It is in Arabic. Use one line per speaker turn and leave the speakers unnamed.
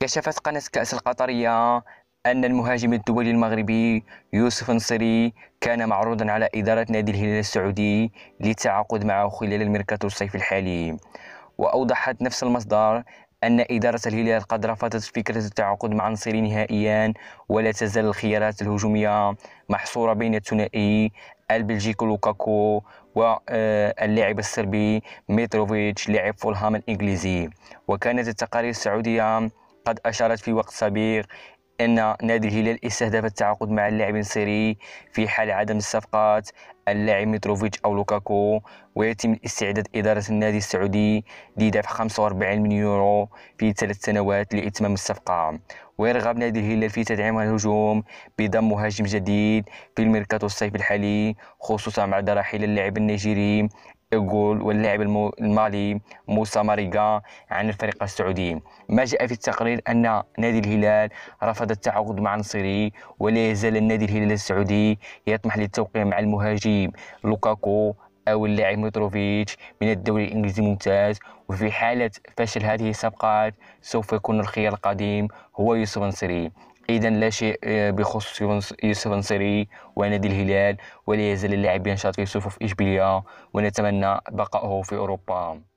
كشفت قناة كأس القطرية أن المهاجم الدولي المغربي يوسف نصري كان معروضا على إدارة نادي الهلال السعودي للتعاقد معه خلال الميركاتو الصيف الحالي وأوضحت نفس المصدر أن إدارة الهلال قد رفضت فكرة التعاقد مع نصيري نهائيا ولا تزال الخيارات الهجومية محصورة بين الثنائي البلجيكي لوكاكو واللاعب آه، السربي ميتروفيتش لاعب فولهام الإنجليزي وكانت التقارير السعودية قد أشارت في وقت سابق أن نادي الهلال استهدف التعاقد مع اللاعب السيري في حال عدم الصفقات اللاعب متروفيتش أو لوكاكو ويتم استعداد إدارة النادي السعودي لدفع 45 مليون يورو في ثلاث سنوات لإتمام الصفقة ويرغب نادي الهلال في تدعيم الهجوم بضم مهاجم جديد في الميركاتو الصيف الحالي خصوصا مع رحيل اللاعب النيجيري إيغول واللاعب المالي موسى ماريغا عن الفريق السعودي ما جاء في التقرير أن نادي الهلال رفض التعاقد مع نصيري ولا يزال النادي الهلال السعودي يطمح للتوقيع مع المهاجم لوكاكو أو اللاعب متروفيتش من الدوري الإنجليزي الممتاز وفي حالة فشل هذه الصفقات سوف يكون الخيار القديم هو يوسف نصيري إذا لا شيء آه، بخصوص يوسف النصيري ونادي الهلال ولا يزال اللاعب ينشط في صفوف إشبيلية ونتمنى بقائه في أوروبا